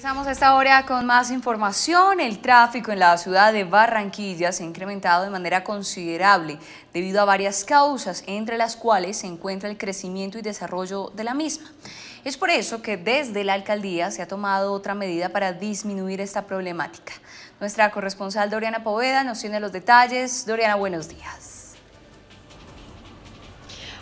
Empezamos esta hora con más información. El tráfico en la ciudad de Barranquilla se ha incrementado de manera considerable debido a varias causas, entre las cuales se encuentra el crecimiento y desarrollo de la misma. Es por eso que desde la alcaldía se ha tomado otra medida para disminuir esta problemática. Nuestra corresponsal Doriana Poveda nos tiene los detalles. Doriana, buenos días.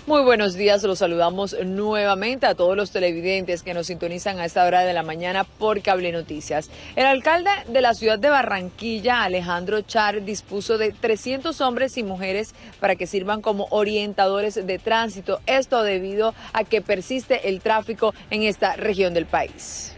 Muy buenos días, los saludamos nuevamente a todos los televidentes que nos sintonizan a esta hora de la mañana por Cable Noticias. El alcalde de la ciudad de Barranquilla, Alejandro Char, dispuso de 300 hombres y mujeres para que sirvan como orientadores de tránsito, esto debido a que persiste el tráfico en esta región del país.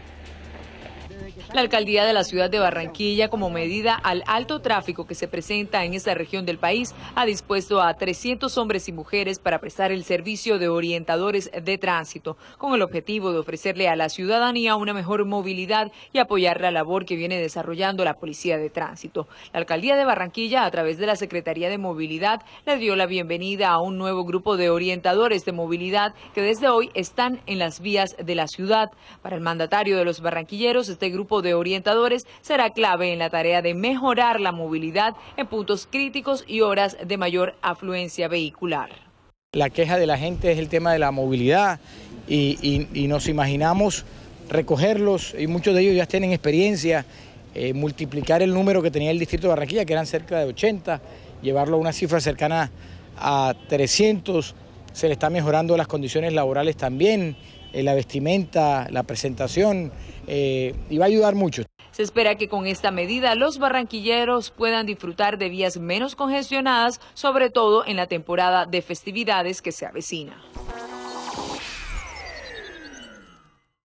La alcaldía de la ciudad de Barranquilla, como medida al alto tráfico que se presenta en esta región del país, ha dispuesto a 300 hombres y mujeres para prestar el servicio de orientadores de tránsito, con el objetivo de ofrecerle a la ciudadanía una mejor movilidad y apoyar la labor que viene desarrollando la Policía de Tránsito. La alcaldía de Barranquilla, a través de la Secretaría de Movilidad, le dio la bienvenida a un nuevo grupo de orientadores de movilidad que desde hoy están en las vías de la ciudad. Para el mandatario de los barranquilleros, este grupo de orientadores será clave en la tarea de mejorar la movilidad en puntos críticos y horas de mayor afluencia vehicular. La queja de la gente es el tema de la movilidad y, nos imaginamos recogerlos y muchos de ellos ya tienen experiencia, eh, multiplicar el número que tenía el distrito de Barranquilla, que eran cerca de 80, llevarlo a una cifra cercana a 300, se le está mejorando las condiciones laborales también, eh, la vestimenta, la presentación, eh, y va a ayudar mucho. Se espera que con esta medida los barranquilleros puedan disfrutar de vías menos congestionadas, sobre todo en la temporada de festividades que se avecina.